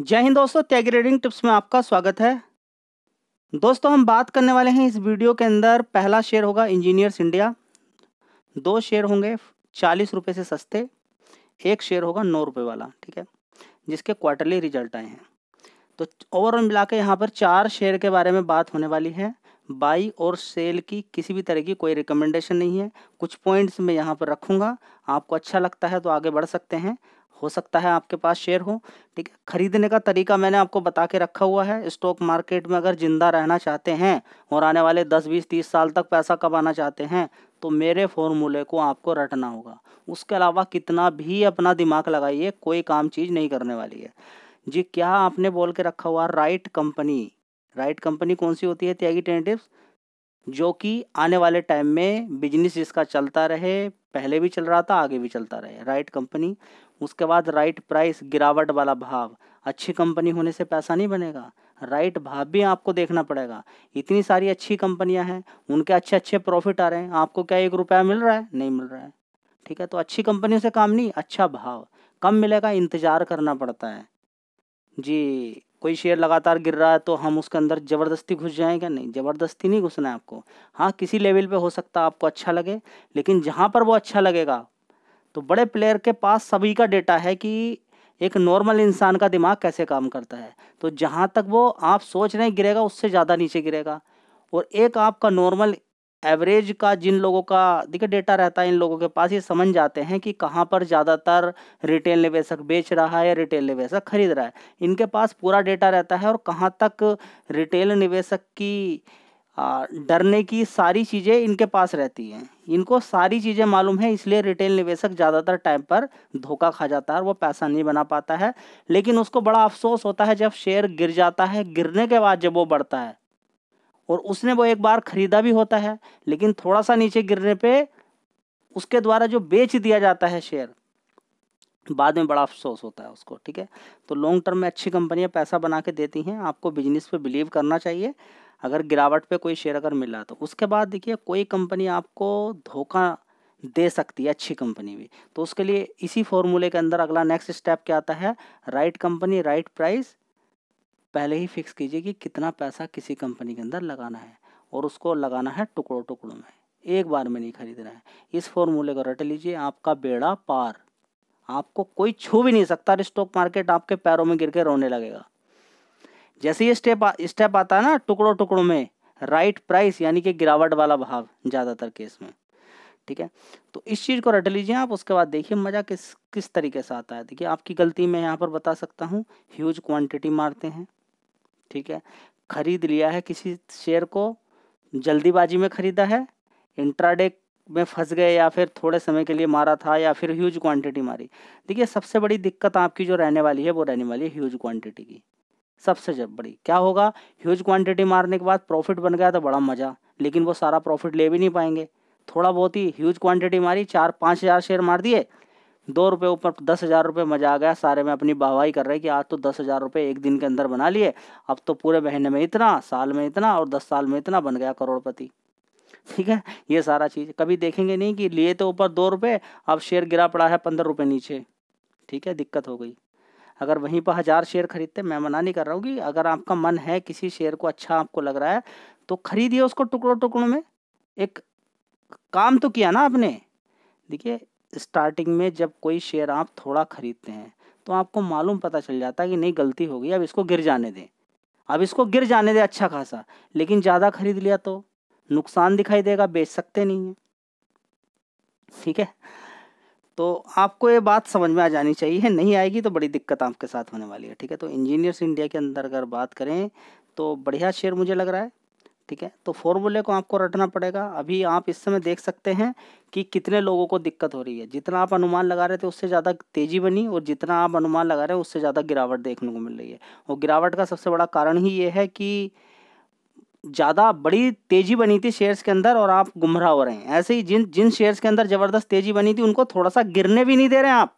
जय हिंद दोस्तों tag reading tips में आपका स्वागत है दोस्तों हम बात करने वाले हैं इस वीडियो के अंदर पहला शेयर होगा इंजीनियर्स इंडिया दो शेयर होंगे चालीस रुपये से सस्ते एक शेयर होगा नौ रुपये वाला ठीक है जिसके क्वार्टरली रिजल्ट आए हैं तो ओवरऑल मिला के यहाँ पर चार शेयर के बारे में बात होने वाली है बाई और सेल की किसी भी तरह की कोई रिकमेंडेशन नहीं है कुछ पॉइंट्स मैं यहाँ पर रखूँगा आपको अच्छा लगता है तो आगे बढ़ सकते हैं हो सकता है आपके पास शेयर हो ठीक है खरीदने का तरीका मैंने आपको बता के रखा हुआ है स्टॉक मार्केट में अगर ज़िंदा रहना चाहते हैं और आने वाले दस बीस तीस साल तक पैसा कमाना चाहते हैं तो मेरे फॉर्मूले को आपको रटना होगा उसके अलावा कितना भी अपना दिमाग लगाइए कोई काम चीज़ नहीं करने वाली है जी क्या आपने बोल के रखा हुआ राइट कंपनी राइट कंपनी कौन सी होती है त्यागी टेंटिव जो कि आने वाले टाइम में बिजनेस इसका चलता रहे पहले भी चल रहा था आगे भी चलता रहे राइट कंपनी उसके बाद राइट प्राइस गिरावट वाला भाव अच्छी कंपनी होने से पैसा नहीं बनेगा राइट भाव भी आपको देखना पड़ेगा इतनी सारी अच्छी कंपनियां हैं उनके अच्छे अच्छे प्रॉफिट आ रहे हैं आपको क्या एक रुपया मिल रहा है नहीं मिल रहा है ठीक है तो अच्छी कंपनियों से काम नहीं अच्छा भाव कम मिलेगा इंतज़ार करना पड़ता है जी कोई शेयर लगातार गिर रहा है तो हम उसके अंदर ज़बरदस्ती घुस क्या नहीं ज़बरदस्ती नहीं घुसना है आपको हाँ किसी लेवल पे हो सकता है आपको अच्छा लगे लेकिन जहाँ पर वो अच्छा लगेगा तो बड़े प्लेयर के पास सभी का डेटा है कि एक नॉर्मल इंसान का दिमाग कैसे काम करता है तो जहाँ तक वो आप सोच रहे गिरेगा उससे ज़्यादा नीचे गिरेगा और एक आपका नॉर्मल एवरेज का जिन लोगों का देखिए डेटा रहता है इन लोगों के पास ये समझ जाते हैं कि कहाँ पर ज़्यादातर रिटेल निवेशक बेच रहा है या रिटेल निवेशक खरीद रहा है इनके पास पूरा डेटा रहता है और कहाँ तक रिटेल निवेशक की डरने की सारी चीज़ें इनके पास रहती हैं इनको सारी चीज़ें मालूम है इसलिए रिटेल निवेशक ज़्यादातर टाइम पर धोखा खा जाता है और वो पैसा नहीं बना पाता है लेकिन उसको बड़ा अफसोस होता है जब शेयर गिर जाता है गिरने के बाद जब वो बढ़ता है और उसने वो एक बार खरीदा भी होता है लेकिन थोड़ा सा नीचे गिरने पे उसके द्वारा जो बेच दिया जाता है शेयर बाद में बड़ा अफसोस होता है उसको ठीक है तो लॉन्ग टर्म में अच्छी कंपनियां पैसा बना के देती हैं आपको बिजनेस पे बिलीव करना चाहिए अगर गिरावट पे कोई शेयर अगर मिला तो उसके बाद देखिए कोई कंपनी आपको धोखा दे सकती है अच्छी कंपनी भी तो उसके लिए इसी फॉर्मूले के अंदर अगला नेक्स्ट स्टेप क्या आता है राइट कंपनी राइट प्राइस पहले ही फिक्स कीजिए कि कितना पैसा किसी कंपनी के अंदर लगाना है और उसको लगाना है टुकड़ों टुकड़ों में एक बार में नहीं खरीदना है इस फॉर्मूले को रट लीजिए आपका बेड़ा पार आपको कोई छू भी नहीं सकता स्टॉक मार्केट आपके पैरों में गिर के रोने लगेगा जैसे ये स्टेप स्टेप आता है ना टुकड़ों टुकड़ों में राइट प्राइस यानी कि गिरावट वाला भाव ज़्यादातर केस में ठीक है तो इस चीज़ को रट लीजिए आप उसके बाद देखिए मज़ा किस किस तरीके से आता है देखिए आपकी गलती मैं यहाँ पर बता सकता हूँ ह्यूज क्वांटिटी मारते हैं ठीक है खरीद लिया है किसी शेयर को जल्दीबाजी में खरीदा है इंट्राडे में फंस गए या फिर थोड़े समय के लिए मारा था या फिर ह्यूज क्वांटिटी मारी देखिए सबसे बड़ी दिक्कत आपकी जो रहने वाली है वो रहने वाली है ह्यूज क्वांटिटी की सबसे जब बड़ी क्या होगा ह्यूज क्वांटिटी मारने के बाद प्रॉफिट बन गया तो बड़ा मज़ा लेकिन वो सारा प्रॉफिट ले भी नहीं पाएंगे थोड़ा बहुत ही ह्यूज क्वांटिटी मारी चार पाँच हज़ार शेयर मार दिए दो रुपये ऊपर तो दस हज़ार रुपये मज़ा आ गया सारे में अपनी वाहवाही कर रहे कि आज तो दस हज़ार रुपये एक दिन के अंदर बना लिए अब तो पूरे महीने में इतना साल में इतना और दस साल में इतना बन गया करोड़पति ठीक है ये सारा चीज़ कभी देखेंगे नहीं कि लिए तो ऊपर दो रुपये अब शेयर गिरा पड़ा है पंद्रह रुपये नीचे ठीक है दिक्कत हो गई अगर वहीं पर हज़ार शेयर खरीदते मैं मना नहीं कर रहा हूँ कि अगर आपका मन है किसी शेयर को अच्छा आपको लग रहा है तो खरीदिए उसको टुकड़ों टुकड़ों में एक काम तो किया ना आपने देखिए स्टार्टिंग में जब कोई शेयर आप थोड़ा ख़रीदते हैं तो आपको मालूम पता चल जाता है कि नहीं गलती हो गई अब इसको गिर जाने दें अब इसको गिर जाने दें अच्छा खासा लेकिन ज़्यादा खरीद लिया तो नुकसान दिखाई देगा बेच सकते नहीं हैं ठीक है तो आपको ये बात समझ में आ जानी चाहिए नहीं आएगी तो बड़ी दिक्कत आपके साथ होने वाली है ठीक है तो इंजीनियर्स इंडिया के अंदर अगर बात करें तो बढ़िया शेयर मुझे लग रहा है ठीक है तो फॉर्मूले को आपको रटना पड़ेगा अभी आप इस समय देख सकते हैं कि कितने लोगों को दिक्कत हो रही है जितना आप अनुमान लगा रहे थे उससे ज़्यादा तेज़ी बनी और जितना आप अनुमान लगा रहे हैं उससे ज़्यादा गिरावट देखने को मिल रही है और गिरावट का सबसे बड़ा कारण ही ये है कि ज़्यादा बड़ी तेज़ी बनी थी शेयर्स के अंदर और आप गुमराह हो रहे हैं ऐसे ही जिन जिन शेयर्स के अंदर ज़बरदस्त तेज़ी बनी थी उनको थोड़ा सा गिरने भी नहीं दे रहे आप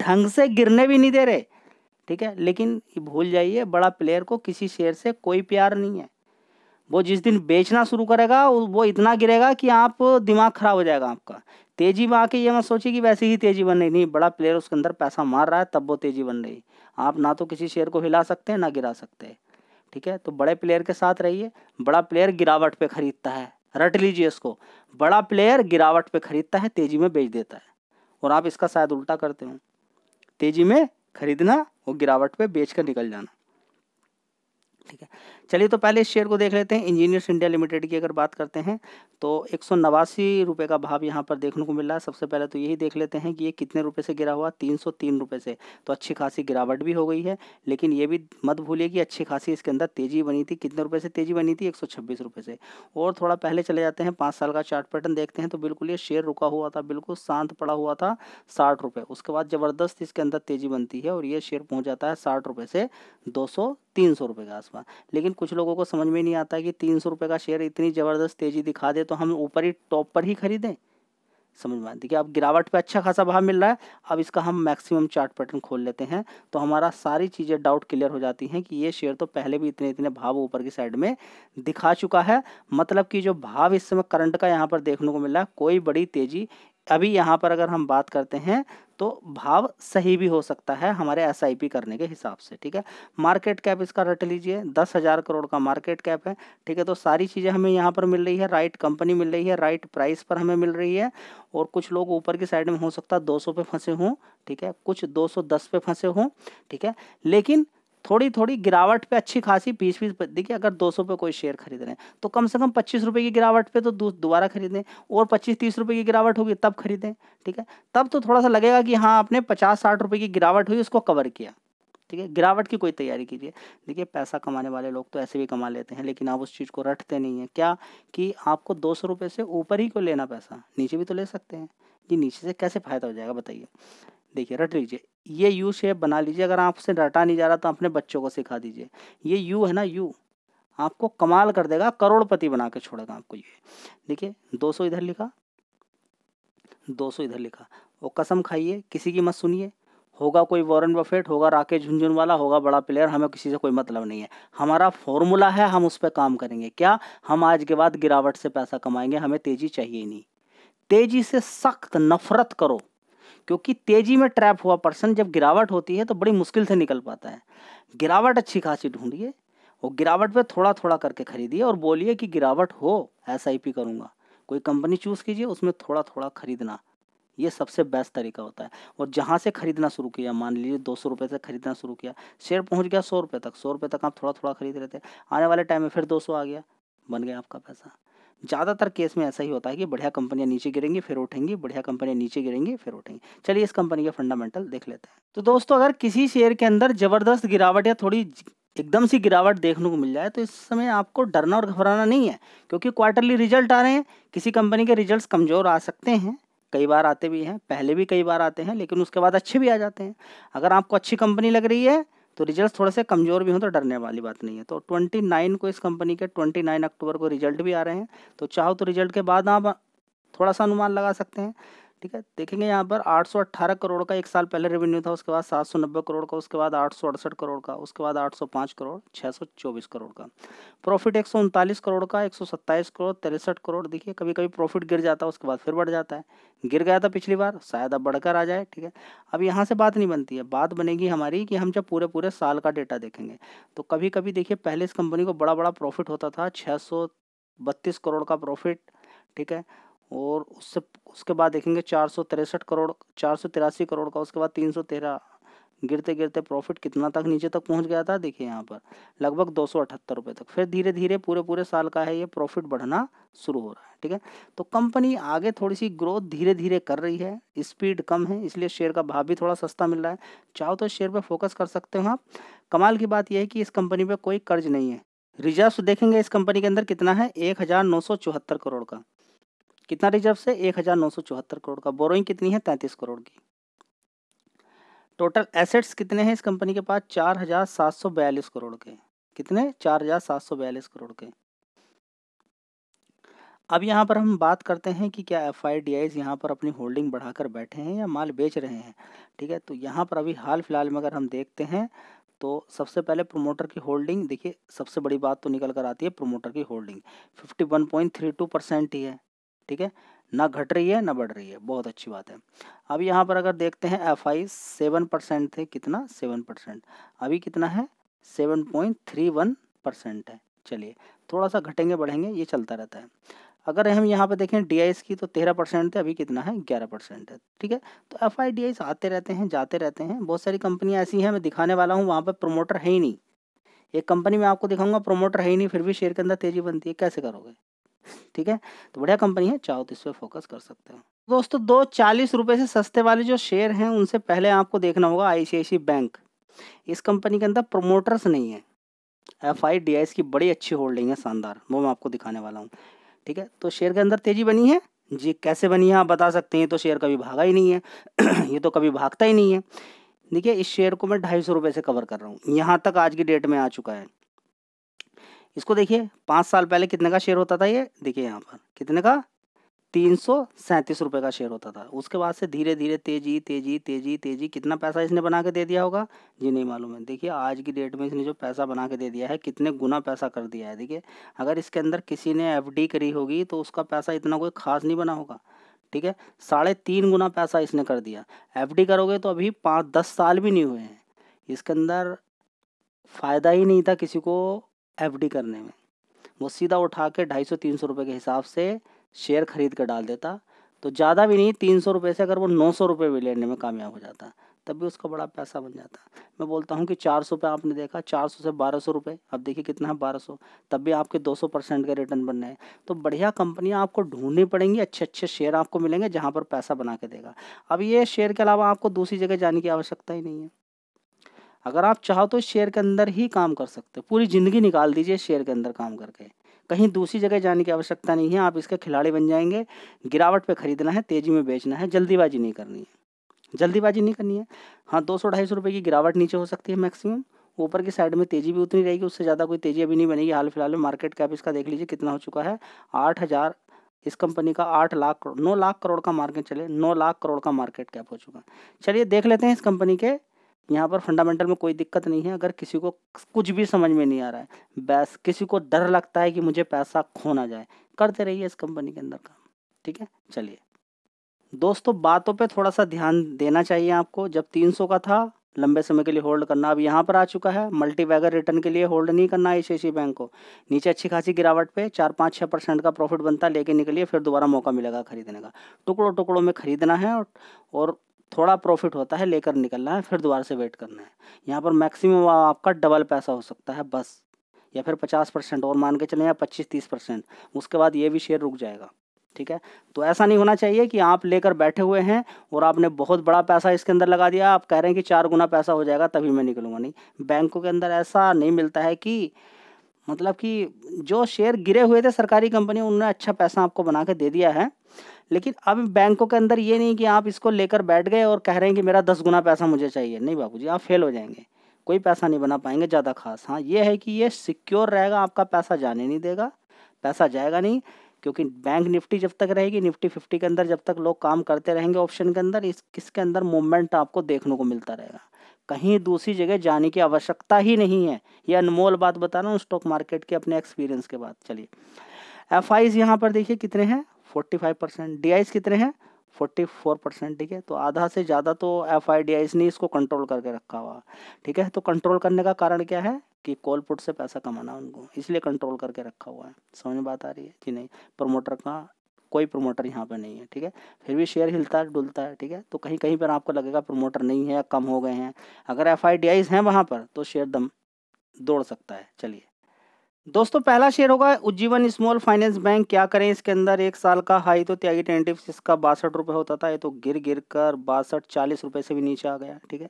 ढंग से गिरने भी नहीं दे रहे ठीक है लेकिन भूल जाइए बड़ा प्लेयर को किसी शेयर से कोई प्यार नहीं है वो जिस दिन बेचना शुरू करेगा वो इतना गिरेगा कि आप दिमाग खराब हो जाएगा आपका तेजी में आके ये मत सोचिए कि वैसे ही तेजी बन रही नहीं बड़ा प्लेयर उसके अंदर पैसा मार रहा है तब वो तेजी बन रही आप ना तो किसी शेयर को हिला सकते हैं ना गिरा सकते हैं ठीक है तो बड़े प्लेयर के साथ रहिए बड़ा प्लेयर गिरावट पे खरीदता है रट लीजिए इसको बड़ा प्लेयर गिरावट पे खरीदता है तेजी में बेच देता है और आप इसका शायद उल्टा करते हो तेजी में खरीदना और गिरावट पे बेच कर निकल जाना ठीक है चलिए तो पहले इस शेयर को देख लेते हैं इंजीनियर्स इंडिया लिमिटेड की अगर बात करते हैं तो एक सौ नवासी रुपये का भाव यहाँ पर देखने को मिल रहा है सबसे पहले तो यही देख लेते हैं कि ये कितने रुपये से गिरा हुआ तीन सौ तीन रुपये से तो अच्छी खासी गिरावट भी हो गई है लेकिन ये भी मत भूलिए कि अच्छी खासी इसके अंदर तेज़ी बनी थी कितने रुपये से तेज़ी बनी थी एक सौ से और थोड़ा पहले चले जाते हैं पाँच साल का चार्ट पैटर्न देखते हैं तो बिल्कुल ये शेयर रुका हुआ था बिल्कुल शांत पड़ा हुआ था साठ उसके बाद ज़बरदस्त इसके अंदर तेज़ी बनती है और ये शेयर पहुँच जाता है साठ से दो तीन सौ रुपये के आसपास लेकिन कुछ लोगों को समझ में नहीं आता कि तीन सौ रुपये का शेयर इतनी ज़बरदस्त तेज़ी दिखा दे तो हम ऊपर ही टॉप पर ही खरीदें समझ में आती कि अब गिरावट पे अच्छा खासा भाव मिल रहा है अब इसका हम मैक्सिमम चार्ट पैटर्न खोल लेते हैं तो हमारा सारी चीज़ें डाउट क्लियर हो जाती हैं कि ये शेयर तो पहले भी इतने इतने भाव ऊपर की साइड में दिखा चुका है मतलब कि जो भाव इस समय करंट का यहाँ पर देखने को मिल रहा है कोई बड़ी तेज़ी अभी यहाँ पर अगर हम बात करते हैं तो भाव सही भी हो सकता है हमारे एस करने के हिसाब से ठीक है मार्केट कैप इसका रट लीजिए दस हज़ार करोड़ का मार्केट कैप है ठीक है तो सारी चीज़ें हमें यहाँ पर मिल रही है राइट कंपनी मिल रही है राइट प्राइस पर हमें मिल रही है और कुछ लोग ऊपर की साइड में हो सकता है दो पे फंसे हों ठीक है कुछ दस पे फंसे हों ठीक है लेकिन थोड़ी थोड़ी गिरावट पे अच्छी खासी बीस बीस देखिए अगर दो सौ कोई शेयर खरीद रहे हैं तो कम से कम पच्चीस रुपये की गिरावट पे तो दोबारा खरीदें और पच्चीस तीस रुपये की गिरावट होगी तब खरीदें ठीक है तब तो थोड़ा सा लगेगा कि हाँ आपने पचास साठ रुपये की गिरावट हुई उसको कवर किया ठीक है गिरावट की कोई तैयारी कीजिए देखिए पैसा कमाने वाले लोग तो ऐसे भी कमा लेते हैं लेकिन आप उस चीज़ को रटते नहीं हैं क्या कि आपको दो सौ रुपये से ऊपर ही को लेना पैसा नीचे भी तो ले सकते हैं ये नीचे से कैसे फ़ायदा हो जाएगा बताइए देखिए रट लीजिए ये यू शेप बना लीजिए अगर आपसे रटा नहीं जा रहा तो अपने बच्चों को सिखा दीजिए ये यू है ना यू आपको कमाल कर देगा करोड़पति बना के छोड़ेगा आपको ये देखिए 200 इधर लिखा 200 इधर लिखा वो कसम खाइए किसी की मत सुनिए होगा कोई वॉरेन बफेट होगा राकेश झुंझुन वाला होगा बड़ा प्लेयर हमें किसी से कोई मतलब नहीं है हमारा फॉर्मूला है हम उस पर काम करेंगे क्या हम आज के बाद गिरावट से पैसा कमाएंगे हमें तेजी चाहिए नहीं तेजी से सख्त नफरत करो क्योंकि तेजी में ट्रैप हुआ पर्सन जब गिरावट होती है तो बड़ी मुश्किल से निकल पाता है गिरावट अच्छी खासी ढूंढिए और गिरावट पे थोड़ा थोड़ा करके खरीदिए और बोलिए कि गिरावट हो एस आई पी करूँगा कोई कंपनी चूज़ कीजिए उसमें थोड़ा थोड़ा खरीदना ये सबसे बेस्ट तरीका होता है और जहाँ से खरीदना शुरू किया मान लीजिए दो सौ रुपये से खरीदना शुरू किया शेयर पहुँच गया सौ रुपये तक सौ रुपये तक आप थोड़ा थोड़ा खरीद रहे थे आने वाले टाइम में फिर दो सौ आ गया बन गया आपका पैसा ज़्यादातर केस में ऐसा ही होता है कि बढ़िया कंपनियां नीचे गिरेंगी फिर उठेंगी बढ़िया कंपनियां नीचे गिरेंगी फिर उठेंगी चलिए इस कंपनी का फंडामेंटल देख लेते हैं तो दोस्तों अगर किसी शेयर के अंदर जबरदस्त गिरावट या थोड़ी एकदम सी गिरावट देखने को मिल जाए तो इस समय आपको डरना और घबराना नहीं है क्योंकि क्वार्टरली रिजल्ट आ रहे हैं किसी कंपनी के रिजल्ट कमज़ोर आ सकते हैं कई बार आते भी हैं पहले भी कई बार आते हैं लेकिन उसके बाद अच्छे भी आ जाते हैं अगर आपको अच्छी कंपनी लग रही है तो रिजल्ट थोड़े से कमज़ोर भी हों तो डरने वाली बात नहीं है तो 29 को इस कंपनी के 29 अक्टूबर को रिजल्ट भी आ रहे हैं तो चाहो तो रिजल्ट के बाद आप थोड़ा सा अनुमान लगा सकते हैं ठीक है देखेंगे यहाँ पर 818 करोड़ का एक साल पहले रेवेन्यू था उसके बाद 790 करोड़ का उसके बाद आठ करोड़ का उसके बाद 805 करोड़ 624 करोड़ का प्रॉफिट एक करोड़ का 127 करोड़ तिरसठ करोड़ देखिए कभी कभी प्रॉफिट गिर जाता है उसके बाद फिर बढ़ जाता है गिर गया था पिछली बार शायद अब बढ़कर आ जाए ठीक है अब यहाँ से बात नहीं बनती है बात बनेगी हमारी कि हम जब पूरे पूरे साल का डेटा देखेंगे तो कभी कभी देखिए पहले इस कंपनी को बड़ा बड़ा प्रॉफिट होता था छः बत्तीस करोड़ का प्रॉफिट ठीक है और उससे उसके बाद देखेंगे चार सौ तिरसठ करोड़ चार सौ तिरासी करोड़ का उसके बाद तीन सौ तेरह गिरते गिरते प्रॉफिट कितना तक नीचे तक पहुंच गया था देखिए यहाँ पर लगभग दो सौ अठहत्तर रुपये तक फिर धीरे धीरे पूरे पूरे साल का है ये प्रॉफिट बढ़ना शुरू हो रहा है ठीक है तो कंपनी आगे थोड़ी सी ग्रोथ धीरे धीरे कर रही है स्पीड कम है इसलिए शेयर का भाव भी थोड़ा सस्ता मिल रहा है चाहो तो शेयर पर फोकस कर सकते हो आप कमाल की बात यह है कि इस कंपनी पर कोई कर्ज नहीं है रिजर्व देखेंगे इस कंपनी के अंदर कितना है एक करोड़ का कितना रिजर्व से एक हजार नौ सौ चौहत्तर करोड़ का बोरोइंग कितनी है तैंतीस करोड़ की टोटल एसेट्स कितने हैं इस कंपनी के पास चार हजार सात सौ बयालीस करोड़ के कितने चार हजार सात सौ बयालीस करोड़ के अब यहाँ पर हम बात करते हैं कि क्या एफ आई डी आई यहाँ पर अपनी होल्डिंग बढ़ाकर बैठे हैं या माल बेच रहे हैं ठीक है तो यहाँ पर अभी हाल फिलहाल में अगर हम देखते हैं तो सबसे पहले प्रोमोटर की होल्डिंग देखिए सबसे बड़ी बात तो निकल कर आती है प्रोमोटर की होल्डिंग 51.32 परसेंट ही है ठीक है ना घट रही है ना बढ़ रही है बहुत अच्छी बात है अब यहाँ पर अगर देखते हैं एफ आई सेवन परसेंट थे कितना सेवन परसेंट अभी कितना है seven point three one percent है चलिए थोड़ा सा घटेंगे बढ़ेंगे ये चलता रहता है अगर हम यहाँ पर देखें डी की तो तेरह परसेंट थे अभी कितना है ग्यारह परसेंट है ठीक है तो एफ आई आते रहते हैं जाते रहते हैं बहुत सारी कंपनियाँ ऐसी हैं मैं दिखाने वाला हूँ वहाँ पर प्रोमोटर है ही नहीं एक कंपनी में आपको दिखाऊंगा प्रोमोटर है ही नहीं फिर भी शेयर के अंदर तेजी बनती है कैसे करोगे ठीक है तो बढ़िया कंपनी है चाहो तो इस पर फोकस कर सकते हो दोस्तों दो चालीस रुपये से सस्ते वाले जो शेयर हैं उनसे पहले आपको देखना होगा आई बैंक इस कंपनी के अंदर प्रोमोटर्स नहीं है एफ आई डी की बड़ी अच्छी होल्डिंग है शानदार वो मैं आपको दिखाने वाला हूँ ठीक है तो शेयर के अंदर तेज़ी बनी है जी कैसे बनी है आप बता सकते हैं तो शेयर कभी भागा ही नहीं है ये तो कभी भागता ही नहीं है देखिए इस शेयर को मैं ढाई सौ रुपये से कवर कर रहा हूँ यहाँ तक आज की डेट में आ चुका है इसको देखिए पाँच साल पहले कितने का शेयर होता था ये देखिए यहाँ पर कितने का तीन सौ सैंतीस रुपये का शेयर होता था उसके बाद से धीरे धीरे तेजी तेजी तेजी तेजी कितना पैसा इसने बना के दे दिया होगा जी नहीं मालूम है देखिए आज की डेट में इसने जो पैसा बना के दे दिया है कितने गुना पैसा कर दिया है देखिए अगर इसके अंदर किसी ने एफ करी होगी तो उसका पैसा इतना कोई खास नहीं बना होगा ठीक है साढ़े तीन गुना पैसा इसने कर दिया एफ करोगे तो अभी पाँच दस साल भी नहीं हुए हैं इसके अंदर फ़ायदा ही नहीं था किसी को एफडी करने में वो सीधा उठा के ढाई सौ तीन सौ रुपये के हिसाब से शेयर खरीद कर डाल देता तो ज़्यादा भी नहीं तीन सौ रुपये से अगर वो नौ सौ रुपये भी लेने में कामयाब हो जाता तब भी उसका बड़ा पैसा बन जाता मैं बोलता हूँ कि चार सौ पे आपने देखा चार सौ से बारह सौ रुपये अब देखिए कितना है बारह सौ तब भी आपके दो सौ परसेंट के रिटर्न बन रहे हैं तो बढ़िया कंपनियाँ आपको ढूंढनी पड़ेंगी अच्छे अच्छे शेयर आपको मिलेंगे जहाँ पर पैसा बना के देगा अब ये शेयर के अलावा आपको दूसरी जगह जाने की आवश्यकता ही नहीं है अगर आप चाहो तो शेयर के अंदर ही काम कर सकते हो पूरी ज़िंदगी निकाल दीजिए शेयर के अंदर काम करके कहीं दूसरी जगह जाने की आवश्यकता नहीं है आप इसके खिलाड़ी बन जाएंगे गिरावट पे खरीदना है तेज़ी में बेचना है जल्दीबाजी नहीं करनी है जल्दीबाजी नहीं करनी है हाँ दो सौ ढाई सौ रुपये की गिरावट नीचे हो सकती है मैक्सिमम ऊपर की साइड में तेज़ी भी उतनी रहेगी उससे ज़्यादा कोई तेज़ी अभी नहीं बनेगी हाल फिलहाल में मार्केट कैप इसका देख लीजिए कितना हो चुका है आठ हज़ार इस कंपनी का आठ लाख करोड़ नौ लाख करोड़ का मार्केट चले नौ लाख करोड़ का मार्केट कैप हो चुका है चलिए देख लेते हैं इस कंपनी के यहाँ पर फंडामेंटल में कोई दिक्कत नहीं है अगर किसी को कुछ भी समझ में नहीं आ रहा है बैस किसी को डर लगता है कि मुझे पैसा खो ना जाए करते रहिए इस कंपनी के अंदर काम ठीक है चलिए दोस्तों बातों पे थोड़ा सा ध्यान देना चाहिए आपको जब 300 का था लंबे समय के लिए होल्ड करना अब यहाँ पर आ चुका है मल्टी बैगर रिटर्न के लिए होल्ड नहीं करना आई एशिया बैंक को नीचे अच्छी खासी गिरावट पे चार पाँच छः परसेंट का प्रॉफिट बनता लेके निकलिए फिर दोबारा मौका मिलेगा खरीदने का टुकड़ों टुकड़ों में खरीदना है और थोड़ा प्रॉफिट होता है लेकर निकलना है फिर दोबारा से वेट करना है यहाँ पर मैक्सिमम आपका डबल पैसा हो सकता है बस या फिर पचास परसेंट और मान के चले या पच्चीस तीस परसेंट उसके बाद ये भी शेयर रुक जाएगा ठीक है तो ऐसा नहीं होना चाहिए कि आप लेकर बैठे हुए हैं और आपने बहुत बड़ा पैसा इसके अंदर लगा दिया आप कह रहे हैं कि चार गुना पैसा हो जाएगा तभी मैं निकलूँगा नहीं बैंकों के अंदर ऐसा नहीं मिलता है कि मतलब कि जो शेयर गिरे हुए थे सरकारी कंपनी उन्होंने अच्छा पैसा आपको बना के दे दिया है लेकिन अब बैंकों के अंदर ये नहीं कि आप इसको लेकर बैठ गए और कह रहे हैं कि मेरा दस गुना पैसा मुझे चाहिए नहीं बाबू जी आप फेल हो जाएंगे कोई पैसा नहीं बना पाएंगे ज़्यादा खास हाँ ये है कि ये सिक्योर रहेगा आपका पैसा जाने नहीं देगा पैसा जाएगा नहीं क्योंकि बैंक निफ्टी जब तक रहेगी निफ्टी फिफ्टी के अंदर जब तक लोग काम करते रहेंगे ऑप्शन के अंदर इस किसके अंदर मूवमेंट आपको देखने को मिलता रहेगा कहीं दूसरी जगह जाने की आवश्यकता ही नहीं है ये अनमोल बात बता रहा हूँ स्टॉक मार्केट के अपने एक्सपीरियंस के बाद चलिए एफ आईज यहाँ पर देखिए कितने हैं फोर्टी फाइव परसेंट डी कितने हैं फोर्टी फोर परसेंट ठीक है तो आधा से ज़्यादा तो एफ आई डी आईज ने इसको कंट्रोल करके रखा हुआ ठीक है तो कंट्रोल करने का कारण क्या है कि कॉल पुट से पैसा कमाना उनको इसलिए कंट्रोल करके रखा हुआ है समझ में बात आ रही है कि नहीं प्रमोटर का कोई प्रमोटर यहाँ पर नहीं है ठीक है फिर भी शेयर हिलता है डुलता है ठीक है तो कहीं कहीं पर आपको लगेगा प्रमोटर नहीं है या कम हो गए हैं अगर एफ आई डी आईज हैं वहाँ पर तो शेयर दम दौड़ सकता है चलिए दोस्तों पहला शेयर होगा उज्जीवन स्मॉल फाइनेंस बैंक क्या करें इसके अंदर एक साल का हाई तो त्यागी टेंटिव इसका बासठ रुपये होता था ये तो गिर गिर कर बासठ चालीस रुपये से भी नीचे आ गया ठीक है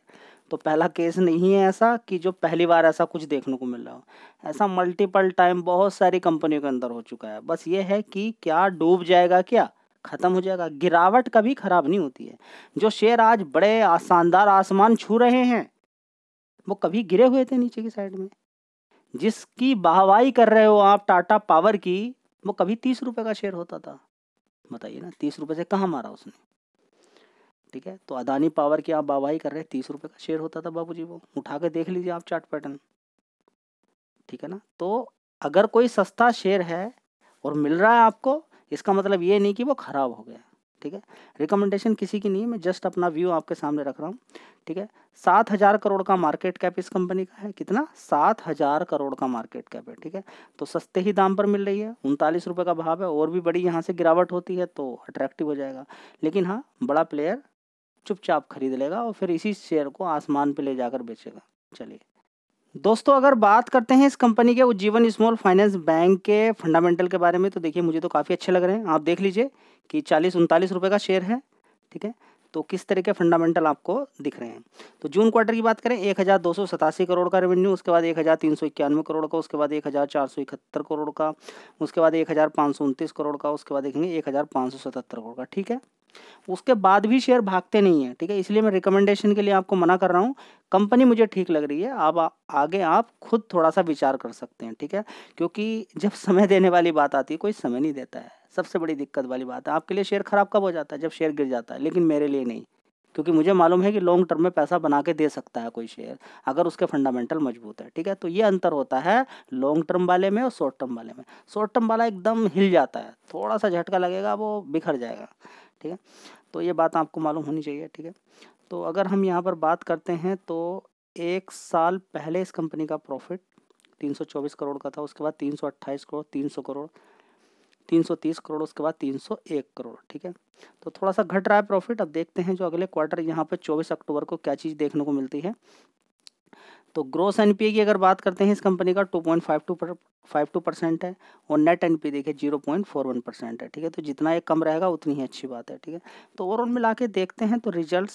तो पहला केस नहीं है ऐसा कि जो पहली बार ऐसा कुछ देखने को मिल रहा हो ऐसा मल्टीपल टाइम बहुत सारी कंपनियों के अंदर हो चुका है बस ये है कि क्या डूब जाएगा क्या ख़त्म हो जाएगा गिरावट कभी ख़राब नहीं होती है जो शेयर आज बड़े शानदार आसमान छू रहे हैं वो कभी गिरे हुए थे नीचे की साइड में जिसकी वाहवाही कर रहे हो आप टाटा पावर की वो कभी तीस रुपये का शेयर होता था बताइए ना तीस रुपये से कहाँ मारा उसने ठीक है तो अदानी पावर की आप वाहवाही कर रहे हैं तीस रुपये का शेयर होता था बाबू वो उठा के देख लीजिए आप चार्ट पैटर्न ठीक है ना तो अगर कोई सस्ता शेयर है और मिल रहा है आपको इसका मतलब ये नहीं कि वो खराब हो गया ठीक है रिकमेंडेशन किसी की नहीं है मैं जस्ट अपना व्यू आपके सामने रख रहा हूँ ठीक है सात हजार करोड़ का मार्केट कैप इस कंपनी का है कितना सात हजार करोड़ का मार्केट कैप है ठीक है तो सस्ते ही दाम पर मिल रही है उनतालीस रुपये का भाव है और भी बड़ी यहाँ से गिरावट होती है तो अट्रैक्टिव हो जाएगा लेकिन हाँ बड़ा प्लेयर चुपचाप खरीद लेगा और फिर इसी शेयर को आसमान पर ले जाकर बेचेगा चलिए दोस्तों अगर बात करते हैं इस कंपनी के उज्जीवन स्मॉल फाइनेंस बैंक के फंडामेंटल के बारे में तो देखिए मुझे तो काफ़ी अच्छे लग रहे हैं आप देख लीजिए कि चालीस उनतालीस रुपये का शेयर है ठीक है तो किस तरह के फंडामेंटल आपको दिख रहे हैं तो जून क्वार्टर की बात करें एक हज़ार दो सौ सतासी करोड़ का रेवेन्यू उसके बाद एक हज़ार तीन सौ इक्यानवे करोड़ का उसके बाद एक हज़ार चार सौ इकहत्तर करोड़ का उसके बाद एक हज़ार पाँच सौ उनतीस करोड़ का उसके बाद देखेंगे एक हज़ार पाँच सौ सतहत्तर करोड़ का ठीक है उसके बाद भी शेयर भागते नहीं है ठीक है इसलिए मैं रिकमेंडेशन के लिए आपको मना कर रहा हूँ कंपनी मुझे ठीक लग रही है आप आगे आप खुद थोड़ा सा विचार कर सकते हैं ठीक है क्योंकि जब समय देने वाली बात आती है कोई समय नहीं देता है सबसे बड़ी दिक्कत वाली बात है आपके लिए शेयर ख़राब कब हो जाता है जब शेयर गिर जाता है लेकिन मेरे लिए नहीं क्योंकि मुझे मालूम है कि लॉन्ग टर्म में पैसा बना के दे सकता है कोई शेयर अगर उसके फंडामेंटल मजबूत है ठीक है तो ये अंतर होता है लॉन्ग टर्म वाले में और शॉर्ट टर्म वाले में शॉर्ट टर्म वाला एकदम हिल जाता है थोड़ा सा झटका लगेगा वो बिखर जाएगा ठीक है तो ये बात आपको मालूम होनी चाहिए ठीक है तो अगर हम यहाँ पर बात करते हैं तो एक साल पहले इस कंपनी का प्रॉफिट 324 करोड़ का था उसके बाद 328 करोड़ 300 करोड़ 330 करोड़ उसके बाद 301 करोड़ ठीक है तो थोड़ा सा घट रहा है प्रॉफिट अब देखते हैं जो अगले क्वार्टर यहाँ पे 24 अक्टूबर को क्या चीज़ देखने को मिलती है तो ग्रोस एनपीए की अगर बात करते हैं इस कंपनी का two point five two five two percent है और नेट एनपीए देखिए zero point four one percent है ठीक है तो जितना ये कम रहेगा उतनी ही अच्छी बात है ठीक है तो ओवरऑल मिला के देखते हैं तो रिजल्ट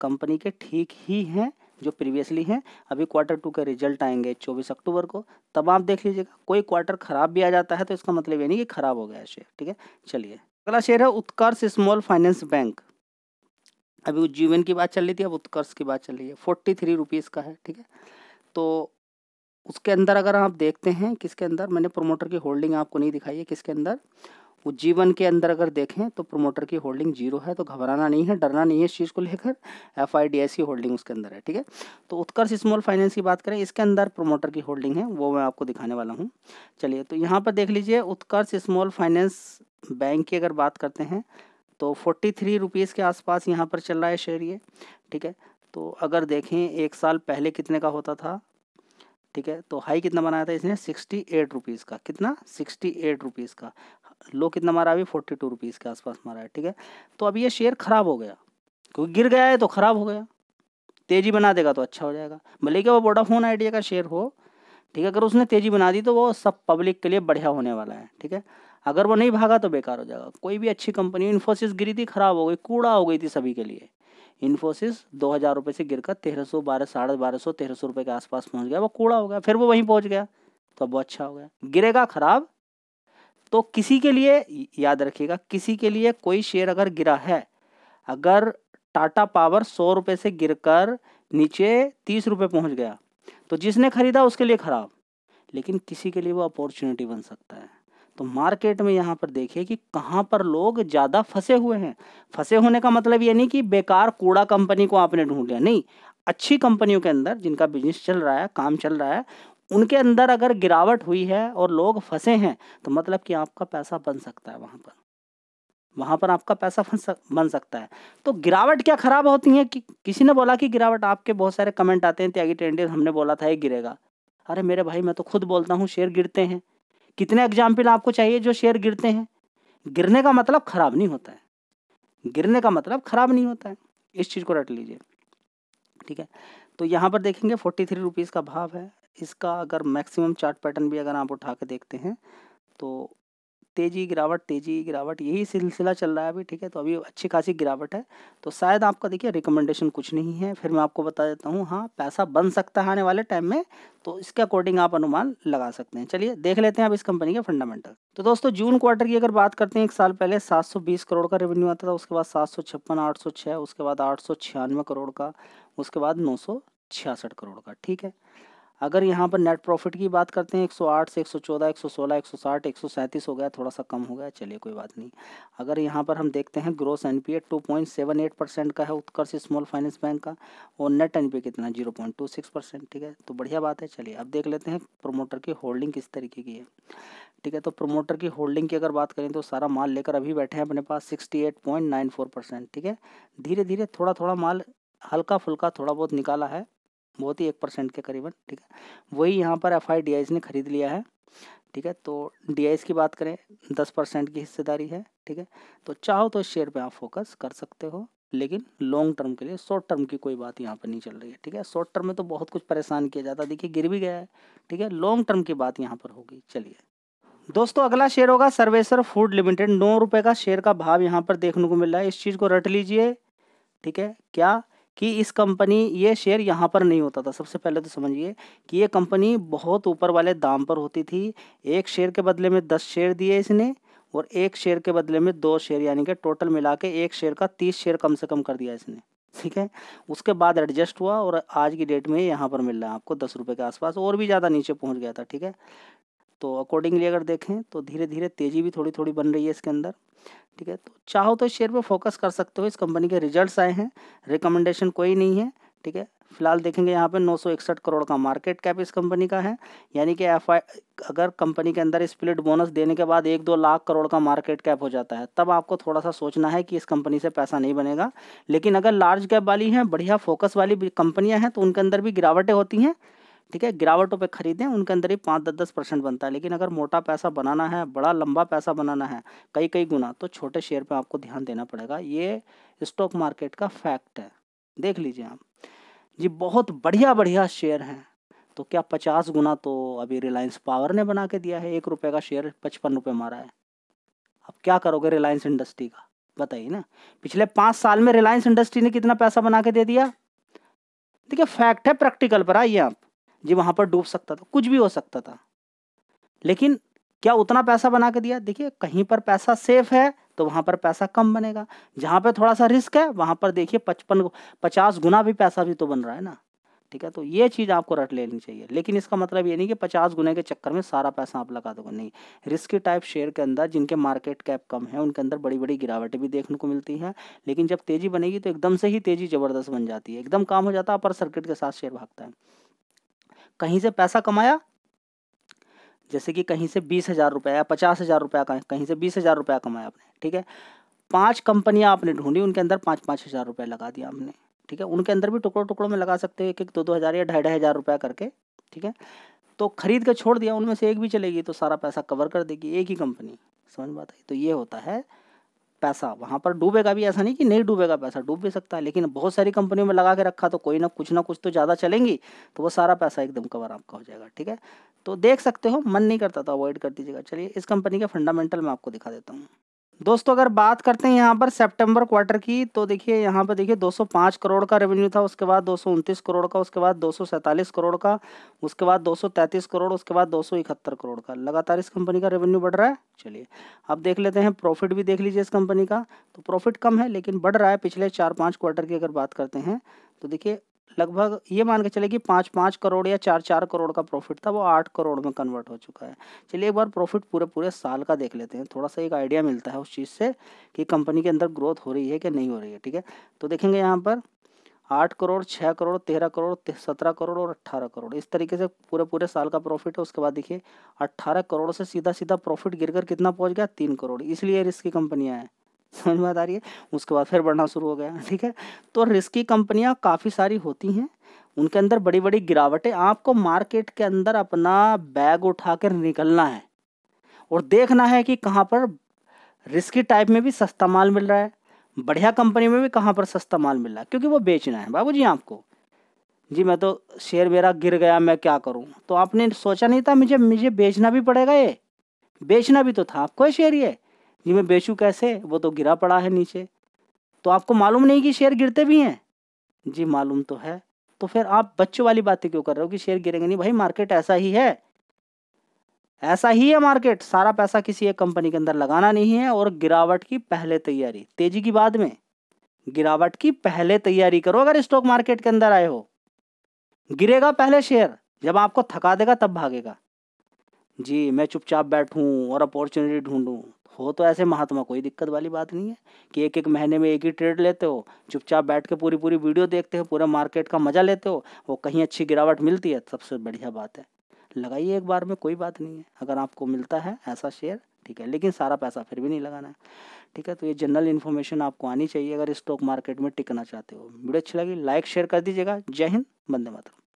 कंपनी के ठीक ही हैं जो प्रीवियसली हैं अभी क्वार्टर टू के रिजल्ट आएंगे 24 अक्टूबर को तब आप देख लीजिएगा कोई क्वार्टर खराब भी आ जाता है तो इसका मतलब ये नहीं कि खराब हो गया शेयर ठीक है चलिए अगला शेयर है उत्कर्ष स्मॉल फाइनेंस बैंक अभी उज्जीवन की बात चल रही थी अब उत्कर्ष की बात चल रही है फोर्टी थ्री रुपीज़ का है ठीक है तो उसके अंदर अगर आप देखते हैं किसके अंदर मैंने प्रोमोटर की होल्डिंग आपको नहीं दिखाई है किसके अंदर उज्जीवन के अंदर अगर देखें तो प्रोमोटर की होल्डिंग जीरो है तो घबराना नहीं है डरना नहीं है इस चीज़ को लेकर एफ आई डी एस की होल्डिंग उसके अंदर है ठीक है तो उत्कर्ष स्मॉल फाइनेंस की बात करें इसके अंदर प्रोमोटर की होल्डिंग है वो मैं आपको दिखाने वाला हूँ चलिए तो यहाँ पर देख लीजिए उत्कर्ष स्मॉल फाइनेंस बैंक की अगर बात करते हैं तो फोर्टी थ्री रुपीज़ के आसपास यहाँ पर चल रहा है शेयर ये ठीक है तो अगर देखें एक साल पहले कितने का होता था ठीक है तो हाई कितना बनाया था इसने सिक्सटी एट रुपीज़ का कितना सिक्सटी एट रुपीज़ का लो कितना मारा अभी फोर्टी टू रुपीज़ के आसपास मारा है ठीक है तो अब ये शेयर ख़राब हो गया क्योंकि गिर गया है तो ख़राब हो गया तेज़ी बना देगा तो अच्छा हो जाएगा भले क्या वो वोडाफोन आइडिया का शेयर हो ठीक है अगर उसने तेज़ी बना दी तो वो सब पब्लिक के लिए बढ़िया होने वाला है ठीक है अगर वो नहीं भागा तो बेकार हो जाएगा कोई भी अच्छी कंपनी इन्फोसिस गिरी थी खराब हो गई कूड़ा हो गई थी सभी के लिए इन्फोसिस दो हज़ार रुपये से गिर कर तेरह सौ बारह साढ़े बारह सौ तेरह सौ रुपये के आसपास पहुंच गया वो कूड़ा हो गया फिर वो वहीं पहुंच गया तो अब वो अच्छा हो गया गिरेगा खराब तो किसी के लिए याद रखिएगा किसी के लिए कोई शेयर अगर गिरा है अगर टाटा पावर सौ रुपये से गिर कर नीचे तीस रुपये पहुँच गया तो जिसने खरीदा उसके लिए खराब लेकिन किसी के लिए वो अपॉर्चुनिटी बन सकता है तो मार्केट में यहाँ पर देखिए कि कहाँ पर लोग ज़्यादा फंसे हुए हैं फंसे होने का मतलब ये नहीं कि बेकार कूड़ा कंपनी को आपने ढूंढ लिया नहीं अच्छी कंपनियों के अंदर जिनका बिजनेस चल रहा है काम चल रहा है उनके अंदर अगर गिरावट हुई है और लोग फंसे हैं तो मतलब कि आपका पैसा बन सकता है वहाँ पर वहाँ पर आपका पैसा फंस बन सकता है तो गिरावट क्या खराब होती है कि किसी ने बोला कि गिरावट आपके बहुत सारे कमेंट आते हैं त्यागी ट्रेंडियर हमने बोला था ये गिरेगा अरे मेरे भाई मैं तो खुद बोलता हूँ शेयर गिरते हैं कितने एग्जाम्पल आपको चाहिए जो शेयर गिरते हैं गिरने का मतलब खराब नहीं होता है गिरने का मतलब खराब नहीं होता है इस चीज़ को रट लीजिए ठीक है तो यहाँ पर देखेंगे फोर्टी थ्री रुपीज़ का भाव है इसका अगर मैक्सिमम चार्ट पैटर्न भी अगर आप उठा के देखते हैं तो तेजी गिरावट तेजी गिरावट यही सिलसिला चल रहा है अभी ठीक है तो अभी अच्छी खासी गिरावट है तो शायद आपका देखिए रिकमेंडेशन कुछ नहीं है फिर मैं आपको बता देता हूँ हाँ पैसा बन सकता है आने वाले टाइम में तो इसके अकॉर्डिंग आप अनुमान लगा सकते हैं चलिए देख लेते हैं आप इस कंपनी के फंडामेंटल तो दोस्तों जून क्वार्टर की अगर बात करते हैं एक साल पहले 720 करोड़ का रेवेन्यू आता था उसके बाद सात सौ छप्पन आठ सौ छः उसके बाद आठ सौ छियानवे करोड़ का उसके बाद नौ सौ छियासठ करोड़ का ठीक है अगर यहाँ पर नेट प्रॉफिट की बात करते हैं 108 से 114, 116, 160, 137 हो गया थोड़ा सा कम हो गया चलिए कोई बात नहीं अगर यहाँ पर हम देखते हैं ग्रोस एन पी परसेंट का है उत्कर्ष स्मॉल फाइनेंस बैंक का और नेट एन कितना जीरो परसेंट ठीक है तो बढ़िया बात है चलिए अब देख लेते हैं प्रोमोटर की होल्डिंग किस तरीके की है ठीक है तो प्रोमोटर की होल्डिंग की अगर बात करें तो सारा माल लेकर अभी बैठे हैं अपने पास सिक्सटी परसेंट ठीक है धीरे धीरे थोड़ा थोड़ा माल हल्का फुल्का थोड़ा बहुत निकाला है बहुत ही एक परसेंट के करीबन ठीक है वही यहाँ पर एफ आई ने खरीद लिया है ठीक है तो डी की बात करें दस परसेंट की हिस्सेदारी है ठीक है तो चाहो तो इस शेयर पे आप फोकस कर सकते हो लेकिन लॉन्ग टर्म के लिए शॉर्ट टर्म की कोई बात यहाँ पर नहीं चल रही है ठीक है शॉर्ट टर्म में तो बहुत कुछ परेशान किया जाता है देखिए गिर भी गया है ठीक है लॉन्ग टर्म की बात यहाँ पर होगी चलिए दोस्तों अगला शेयर होगा सर्वेसर फूड लिमिटेड नौ रुपये का शेयर का भाव यहाँ पर देखने को मिल रहा है इस चीज़ को रट लीजिए ठीक है क्या कि इस कंपनी ये शेयर यहाँ पर नहीं होता था सबसे पहले तो समझिए कि ये कंपनी बहुत ऊपर वाले दाम पर होती थी एक शेयर के बदले में दस शेयर दिए इसने और एक शेयर के बदले में दो शेयर यानी कि टोटल मिला के एक शेयर का तीस शेयर कम से कम कर दिया इसने ठीक है उसके बाद एडजस्ट हुआ और आज की डेट में यहाँ पर मिल रहा है आपको दस रुपये के आसपास और भी ज़्यादा नीचे पहुँच गया था ठीक है तो अकॉर्डिंगली अगर देखें तो धीरे धीरे तेज़ी भी थोड़ी थोड़ी बन रही है इसके अंदर ठीक है तो चाहो तो शेयर पे फोकस कर सकते हो इस कंपनी के रिजल्ट्स आए हैं रिकमेंडेशन कोई नहीं है ठीक है फिलहाल देखेंगे यहाँ पे नौ करोड़ का मार्केट कैप इस कंपनी का है यानी कि एफ अगर कंपनी के अंदर स्प्लिट बोनस देने के बाद एक दो लाख करोड़ का मार्केट कैप हो जाता है तब आपको थोड़ा सा सोचना है कि इस कंपनी से पैसा नहीं बनेगा लेकिन अगर लार्ज कैप वाली हैं बढ़िया फोकस वाली कंपनियाँ हैं तो उनके अंदर भी गिरावटें होती हैं ठीक है गिरावटों पे खरीदें उनके अंदर ही पाँच दस दस परसेंट बनता है लेकिन अगर मोटा पैसा बनाना है बड़ा लंबा पैसा बनाना है कई कई गुना तो छोटे शेयर पे आपको ध्यान देना पड़ेगा ये स्टॉक मार्केट का फैक्ट है देख लीजिए आप जी बहुत बढ़िया बढ़िया शेयर हैं तो क्या पचास गुना तो अभी रिलायंस पावर ने बना के दिया है एक रुपये का शेयर पचपन रुपये मारा है अब क्या करोगे रिलायंस इंडस्ट्री का बताइए ना पिछले पाँच साल में रिलायंस इंडस्ट्री ने कितना पैसा बना के दे दिया देखिए फैक्ट है प्रैक्टिकल पर आइए आप जी वहाँ पर डूब सकता था कुछ भी हो सकता था लेकिन क्या उतना पैसा बना के दिया देखिए कहीं पर पैसा सेफ है तो वहाँ पर पैसा कम बनेगा जहाँ पर थोड़ा सा रिस्क है वहाँ पर देखिए पचपन पचास गुना भी पैसा भी तो बन रहा है ना ठीक है तो ये चीज़ आपको रट लेनी चाहिए लेकिन इसका मतलब ये नहीं कि पचास गुने के चक्कर में सारा पैसा आप लगा दोगे नहीं रिस्की टाइप शेयर के अंदर जिनके मार्केट कैप कम है उनके अंदर बड़ी बड़ी गिरावटें भी देखने को मिलती हैं लेकिन जब तेज़ी बनेगी तो एकदम से ही तेज़ी ज़बरदस्त बन जाती है एकदम काम हो जाता है अपर सर्किट के साथ शेयर भागता है कहीं से पैसा कमाया जैसे कि कहीं से बीस हजार रुपया या पचास हजार रुपया कहीं से बीस हजार रुपया कमाया आपने ठीक है पांच कंपनियां आपने ढूंढी उनके अंदर पांच पांच हज़ार रुपया लगा दिया आपने ठीक है उनके अंदर भी टुकड़ों टुकड़ों में लगा सकते हो एक एक दो दो हज़ार या ढाई ढाई हज़ार रुपया करके ठीक है तो खरीद के छोड़ दिया उनमें से एक भी चलेगी तो सारा पैसा कवर कर देगी एक ही कंपनी समझ बात है तो ये होता है पैसा वहाँ पर डूबेगा भी ऐसा नहीं कि नहीं डूबेगा पैसा डूब भी सकता है लेकिन बहुत सारी कंपनियों में लगा के रखा तो कोई ना कुछ ना कुछ तो ज़्यादा चलेंगी तो वो सारा पैसा एकदम कवर आपका हो जाएगा ठीक है तो देख सकते हो मन नहीं करता तो अवॉइड कर दीजिएगा चलिए इस कंपनी के फंडामेंटल मैं आपको दिखा देता हूँ दोस्तों अगर बात करते हैं यहाँ पर सितंबर क्वार्टर की तो देखिए यहाँ पर देखिए 205 करोड़ का रेवेन्यू था उसके बाद दो करोड़ का उसके बाद दो करोड़ का उसके बाद दो करोड़ उसके बाद दो करोड़ का लगातार इस कंपनी का रेवेन्यू बढ़ रहा है चलिए अब देख लेते हैं प्रॉफिट भी देख लीजिए इस कंपनी का तो प्रॉफिट कम है लेकिन बढ़ रहा है पिछले चार पाँच क्वार्टर की अगर बात करते हैं तो देखिए लगभग ये मान के चले कि पाँच पाँच करोड़ या चार चार करोड़ का प्रॉफिट था वो आठ करोड़ में कन्वर्ट हो चुका है चलिए एक बार प्रॉफिट पूरे पूरे साल का देख लेते हैं थोड़ा सा एक आइडिया मिलता है उस चीज़ से कि कंपनी के अंदर ग्रोथ हो रही है कि नहीं हो रही है ठीक है तो देखेंगे यहाँ पर आठ करोड़ छः करोड़ तेरह करोड़ सत्रह करोड़ और अट्ठारह करोड़ इस तरीके से पूरे पूरे साल का प्रॉफिट है उसके बाद देखिए अट्ठारह करोड़ से सीधा सीधा प्रॉफिट गिर कितना पहुँच गया तीन करोड़ इसलिए रिस्क की कंपनियाँ हैं समझ में आ रही है उसके बाद फिर बढ़ना शुरू हो गया ठीक है तो रिस्की कंपनियाँ काफ़ी सारी होती हैं उनके अंदर बड़ी बड़ी गिरावटें आपको मार्केट के अंदर अपना बैग उठा कर निकलना है और देखना है कि कहाँ पर रिस्की टाइप में भी सस्ता माल मिल रहा है बढ़िया कंपनी में भी कहाँ पर सस्ता माल मिल रहा है क्योंकि वो बेचना है बाबू जी आपको जी मैं तो शेयर मेरा गिर गया मैं क्या करूँ तो आपने सोचा नहीं था मुझे मुझे बेचना भी पड़ेगा ये बेचना भी तो था आपको शेयर ये जी मैं बेचूँ कैसे वो तो गिरा पड़ा है नीचे तो आपको मालूम नहीं कि शेयर गिरते भी हैं जी मालूम तो है तो फिर आप बच्चों वाली बातें क्यों कर रहे हो कि शेयर गिरेंगे नहीं भाई मार्केट ऐसा ही है ऐसा ही है मार्केट सारा पैसा किसी एक कंपनी के अंदर लगाना नहीं है और गिरावट की पहले तैयारी तेजी की बाद में गिरावट की पहले तैयारी करो अगर स्टॉक मार्केट के अंदर आए हो गिरेगा पहले शेयर जब आपको थका देगा तब भागेगा जी मैं चुपचाप बैठूं और अपॉर्चुनिटी ढूंढूं हो तो ऐसे महात्मा कोई दिक्कत वाली बात नहीं है कि एक एक महीने में एक ही ट्रेड लेते हो चुपचाप बैठ के पूरी पूरी वीडियो देखते हो पूरा मार्केट का मजा लेते हो वो कहीं अच्छी गिरावट मिलती है तो सबसे बढ़िया बात है लगाइए एक बार में कोई बात नहीं है अगर आपको मिलता है ऐसा शेयर ठीक है लेकिन सारा पैसा फिर भी नहीं लगाना है ठीक है तो ये जनरल इन्फॉर्मेशन आपको आनी चाहिए अगर स्टॉक मार्केट में टिकना चाहते हो वीडियो अच्छी लगी लाइक शेयर कर दीजिएगा जय हिंद बंदे मातरम